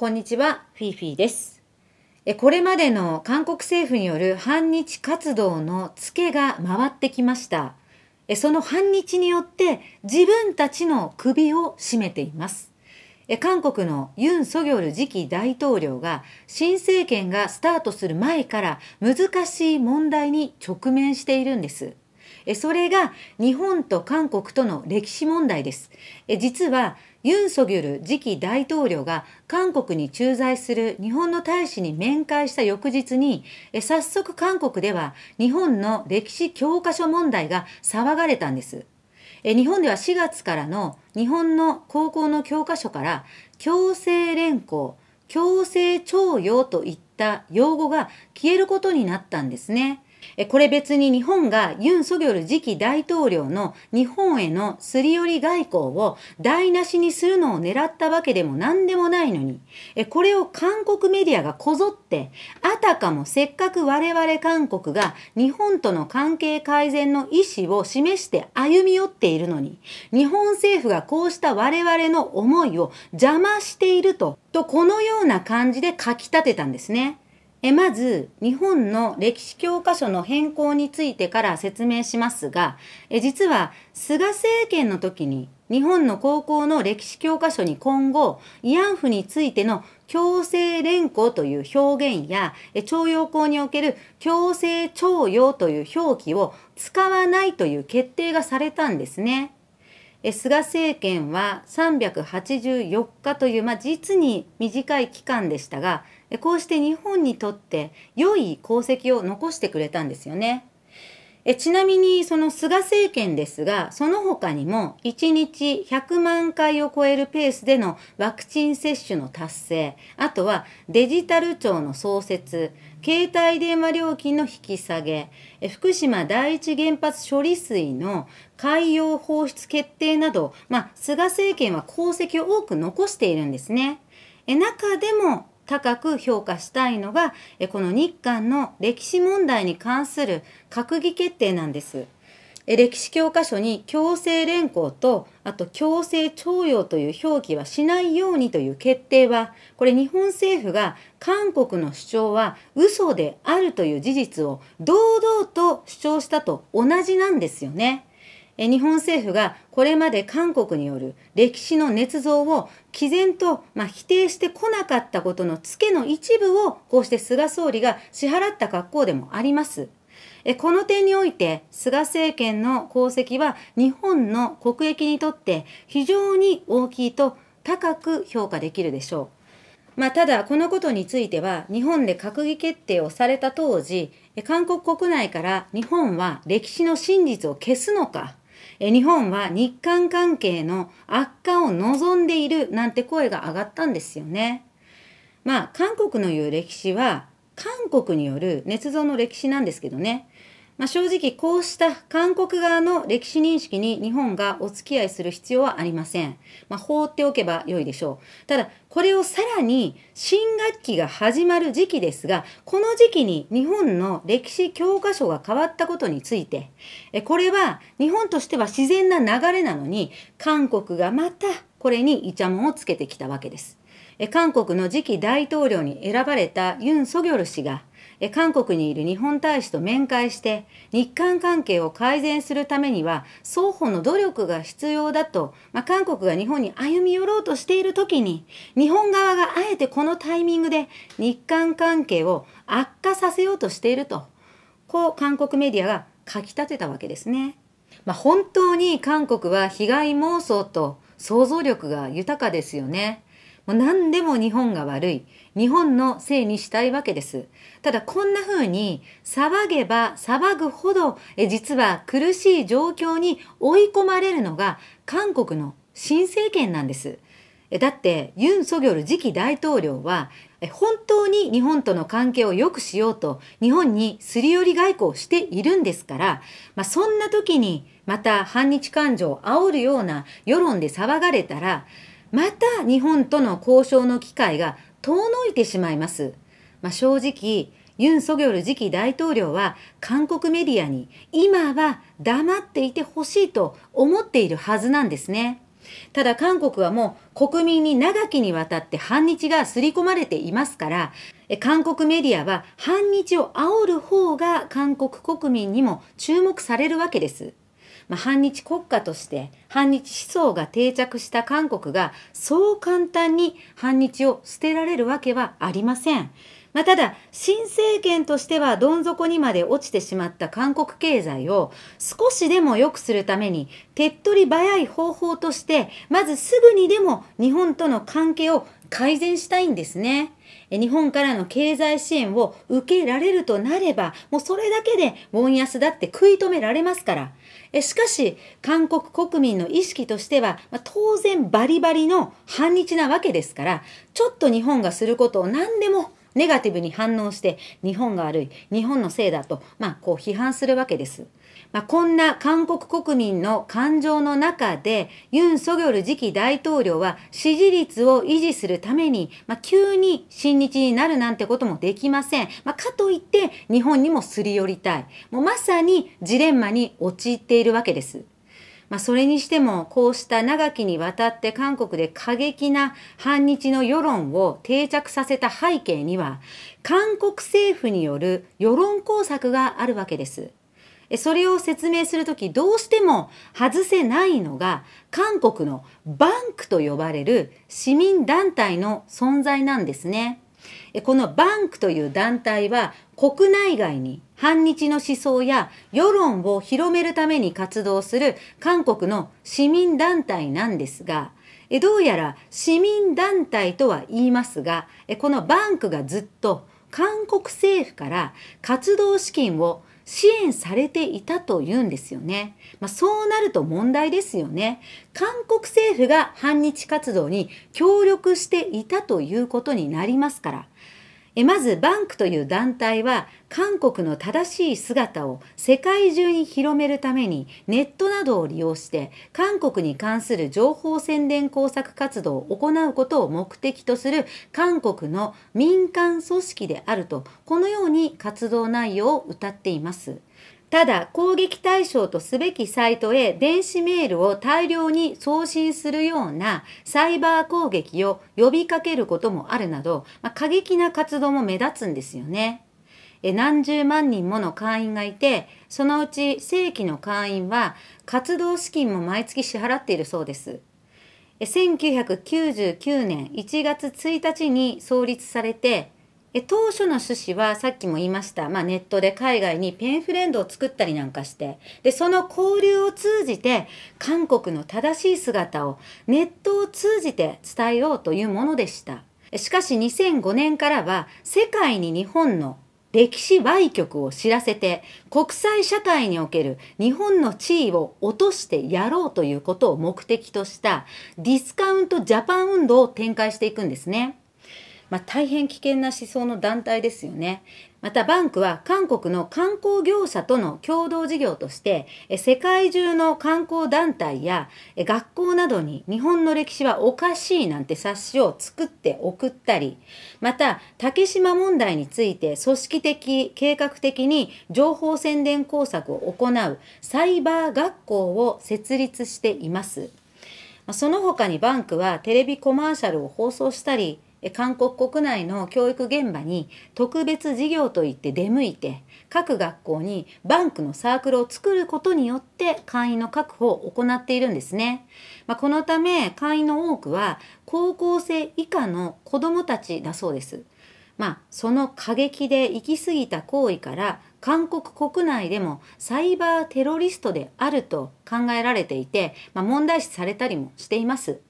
こんにちは、フィーフィーです。これまでの韓国政府による反日活動のツケが回ってきました。その反日によって自分たちの首を絞めています。韓国のユン・ソギョル次期大統領が新政権がスタートする前から難しい問題に直面しているんです。それが日本と韓国との歴史問題です。実はユン・ソギョル次期大統領が韓国に駐在する日本の大使に面会した翌日に早速韓国では日本の歴史教科書問題が騒がれたんです。日本では4月からの日本の高校の教科書から強制連行、強制徴用といった用語が消えることになったんですね。これ別に日本がユン・ソギョル次期大統領の日本へのすり寄り外交を台無しにするのを狙ったわけでも何でもないのに、これを韓国メディアがこぞって、あたかもせっかく我々韓国が日本との関係改善の意思を示して歩み寄っているのに、日本政府がこうした我々の思いを邪魔していると、とこのような感じで書き立てたんですね。えまず日本の歴史教科書の変更についてから説明しますがえ実は菅政権の時に日本の高校の歴史教科書に今後慰安婦についての強制連行という表現や徴用工における強制徴用という表記を使わないという決定がされたんですね。菅政権は384日という、まあ、実に短い期間でしたがこうして日本にとって良い功績を残してくれたんですよね。えちなみにその菅政権ですが、その他にも1日100万回を超えるペースでのワクチン接種の達成、あとはデジタル庁の創設、携帯電話料金の引き下げ、福島第一原発処理水の海洋放出決定など、まあ、菅政権は功績を多く残しているんですね。え中でも高く評価したいのが、この日韓の歴史問題に関する閣議決定なんです。歴史教科書に強制連行とあと強制徴用という表記はしないようにという決定はこれ日本政府が韓国の主張は嘘であるという事実を堂々と主張したと同じなんですよね。日本政府がこれまで韓国による歴史の捏造を毅然と、まあ、否定してこなかったことのツケの一部をこうして菅総理が支払った格好でもあります。この点において菅政権の功績は日本の国益にとって非常に大きいと高く評価できるでしょう。まあ、ただ、このことについては、日本で閣議決定をされた当時、韓国国内から日本は歴史の真実を消すのか、日本は日韓関係の悪化を望んでいるなんて声が上がったんですよね。まあ、韓国の言う歴史は、韓国による捏造の歴史なんですけどね。まあ、正直こうした韓国側の歴史認識に日本がお付き合いする必要はありません。まあ、放っておけば良いでしょう。ただ、これをさらに新学期が始まる時期ですが、この時期に日本の歴史教科書が変わったことについて、これは日本としては自然な流れなのに、韓国がまたこれにイチャモンをつけてきたわけです。韓国の次期大統領に選ばれたユン・ソギョル氏がえ韓国にいる日本大使と面会して日韓関係を改善するためには双方の努力が必要だと、まあ、韓国が日本に歩み寄ろうとしている時に日本側があえてこのタイミングで日韓関係を悪化させようとしているとこう韓国メディアが書き立てたわけですね。まあ、本当に韓国は被害妄想と想像力が豊かですよね。もう何でも日本が悪い。日本のせいにしたいわけです。ただこんな風に騒げば騒ぐほど、え実は苦しい状況に追い込まれるのが韓国の新政権なんです。だってユン・ソギョル次期大統領は本当に日本との関係を良くしようと日本にすり寄り外交しているんですから、まあ、そんな時にまた反日感情を煽るような世論で騒がれたらまた日本との交渉の機会が遠のいてしまいます。まあ、正直、ユン・ソギョル次期大統領は韓国メディアに今は黙っていてほしいと思っているはずなんですね。ただ韓国はもう国民に長きにわたって反日が刷り込まれていますから、韓国メディアは反日を煽る方が韓国国民にも注目されるわけです。まあ、反日国家として反日思想が定着した韓国がそう簡単に反日を捨てられるわけはありません。まあ、ただ、新政権としてはどん底にまで落ちてしまった韓国経済を少しでも良くするために手っ取り早い方法として、まずすぐにでも日本との関係を改善したいんですね。日本からの経済支援を受けられるとなれば、もうそれだけでウォン安だって食い止められますから。しかし、韓国国民の意識としては、当然バリバリの反日なわけですから、ちょっと日本がすることを何でもネガティブに反応して、日本が悪い、日本のせいだと、まあ、こう批判するわけです。まあ、こんな韓国国民の感情の中で、ユン・ソギョル次期大統領は支持率を維持するために、まあ、急に親日になるなんてこともできません。まあ、かといって、日本にもすり寄りたい。もうまさにジレンマに陥っているわけです。まあ、それにしても、こうした長きにわたって韓国で過激な反日の世論を定着させた背景には、韓国政府による世論工作があるわけです。それを説明するとき、どうしても外せないのが韓国のバンクと呼ばれる市民団体の存在なんですね。このバンクという団体は国内外に反日の思想や世論を広めるために活動する韓国の市民団体なんですが、どうやら市民団体とは言いますが、このバンクがずっと韓国政府から活動資金を支援されていたと言うんですよね。まあ、そうなると問題ですよね。韓国政府が反日活動に協力していたということになりますから。えまずバンクという団体は韓国の正しい姿を世界中に広めるためにネットなどを利用して韓国に関する情報宣伝工作活動を行うことを目的とする韓国の民間組織であるとこのように活動内容を謳っています。ただ攻撃対象とすべきサイトへ電子メールを大量に送信するようなサイバー攻撃を呼びかけることもあるなど、まあ、過激な活動も目立つんですよね。何十万人もの会員がいてそのうち正規の会員は活動資金も毎月支払っているそうです。1999年1月1日に創立されてえ当初の趣旨はさっきも言いました、まあ、ネットで海外にペンフレンドを作ったりなんかしてでその交流を通じて韓国の正しい姿をネットを通じて伝えようというものでしたしかし2005年からは世界に日本の歴史歪曲を知らせて国際社会における日本の地位を落としてやろうということを目的としたディスカウントジャパン運動を展開していくんですね。まあ、大変危険な思想の団体ですよね。またバンクは韓国の観光業者との共同事業として世界中の観光団体や学校などに日本の歴史はおかしいなんて冊子を作って送ったりまた竹島問題について組織的計画的に情報宣伝工作を行うサイバー学校を設立しています。その他にバンクはテレビコマーシャルを放送したり韓国国内の教育現場に特別事業といって出向いて各学校にバンクのサークルを作ることによって会員の確保を行っているんですね。まあ、このため会員の多くは高校生以下の子どもたちだそうです。まあ、その過激で行き過ぎた行為から韓国国内でもサイバーテロリストであると考えられていて、まあ、問題視されたりもしています。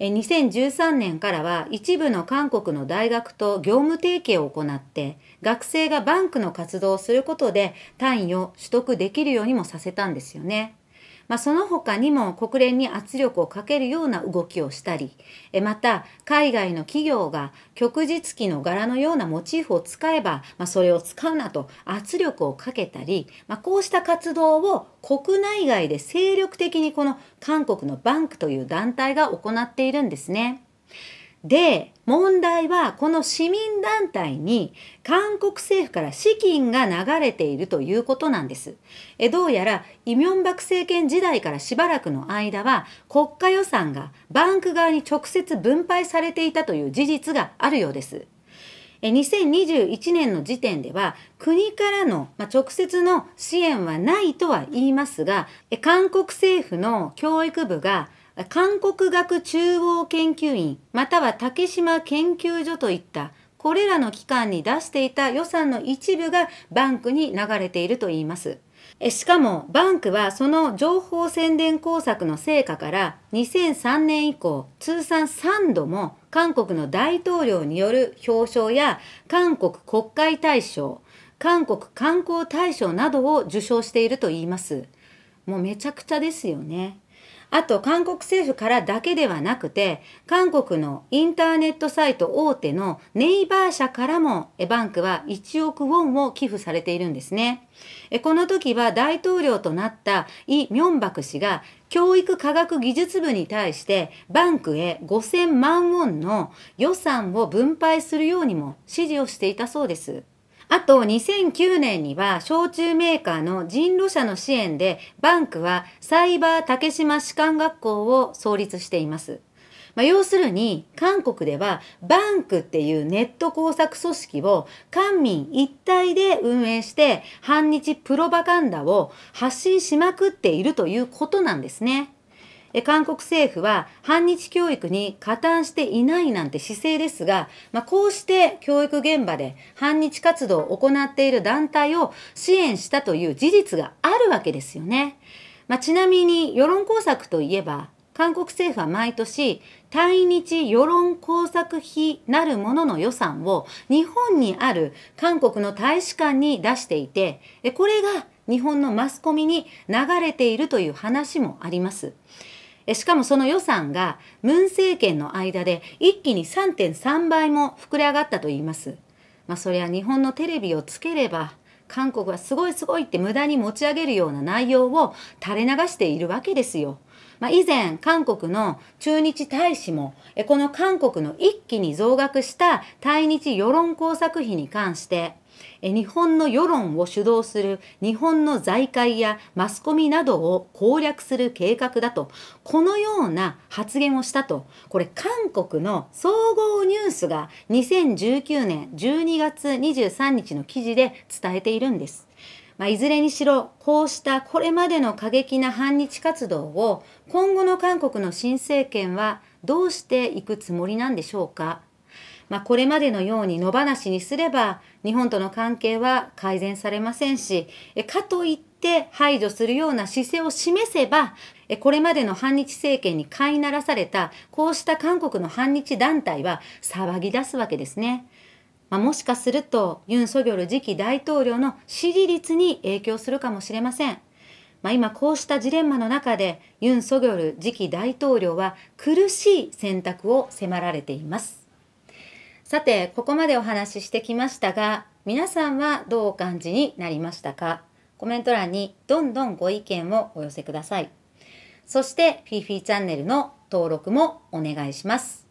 2013年からは一部の韓国の大学と業務提携を行って学生がバンクの活動をすることで単位を取得できるようにもさせたんですよね。まあ、その他にも国連に圧力をかけるような動きをしたりまた海外の企業が旭日旗の柄のようなモチーフを使えば、まあ、それを使うなと圧力をかけたり、まあ、こうした活動を国内外で精力的にこの韓国のバンクという団体が行っているんですね。で問題はこの市民団体に韓国政府から資金が流れているということなんです。えどうやらイ・ミョンバク政権時代からしばらくの間は国家予算がバンク側に直接分配されていたという事実があるようです。2021年の時点では国からの直接の支援はないとは言いますが韓国政府の教育部が韓国学中央研究院または竹島研究所といったこれらの機関に出していた予算の一部がバンクに流れているといいます。しかもバンクはその情報宣伝工作の成果から2003年以降通算3度も韓国の大統領による表彰や韓国国会大賞韓国観光大賞などを受賞しているといいます。もうめちゃくちゃですよね。あと韓国政府からだけではなくて、韓国のインターネットサイト大手のネイバー社からもバンクは1億ウォンを寄付されているんですね。この時は大統領となったイ・ミョンバク氏が教育科学技術部に対してバンクへ5000万ウォンの予算を分配するようにも指示をしていたそうです。あと2009年には焼酎メーカーの人路社の支援でバンクはサイバー竹島士官学校を創立しています。まあ、要するに韓国ではバンクっていうネット工作組織を官民一体で運営して反日プロパガンダを発信しまくっているということなんですね。韓国政府は反日教育に加担していないなんて姿勢ですが、まあ、こうして教育現場で反日活動を行っている団体を支援したという事実があるわけですよね。まあ、ちなみに世論工作といえば、韓国政府は毎年、対日世論工作費なるものの予算を日本にある韓国の大使館に出していて、これが日本のマスコミに流れているという話もあります。しかもその予算がムン政権の間で一気に3.3倍も膨れ上がったといいます。まあ、そりゃ日本のテレビをつければ、韓国はすごいすごいって無駄に持ち上げるような内容を垂れ流しているわけですよ。まあ、以前、韓国の駐日大使も、この韓国の一気に増額した対日世論工作費に関して、日本の世論を主導する日本の財界やマスコミなどを攻略する計画だとこのような発言をしたとこれ韓国の総合ニュースが2019年12月23日の記事で伝えているんです。まあ、いずれにしろこうしたこれまでの過激な反日活動を今後の韓国の新政権はどうしていくつもりなんでしょうか。まあ、これまでのように野放しにすれば日本との関係は改善されませんしかといって排除するような姿勢を示せばこれまでの反日政権に飼いならされたこうした韓国の反日団体は騒ぎ出すわけですね。まあ、もしかするとユン・ソギョル次期大統領の支持率に影響するかもしれません。まあ、今こうしたジレンマの中でユン・ソギョル次期大統領は苦しい選択を迫られています。さて、ここまでお話ししてきましたが、皆さんはどうお感じになりましたかコメント欄にどんどんご意見をお寄せください。そして、フィフィチャンネルの登録もお願いします。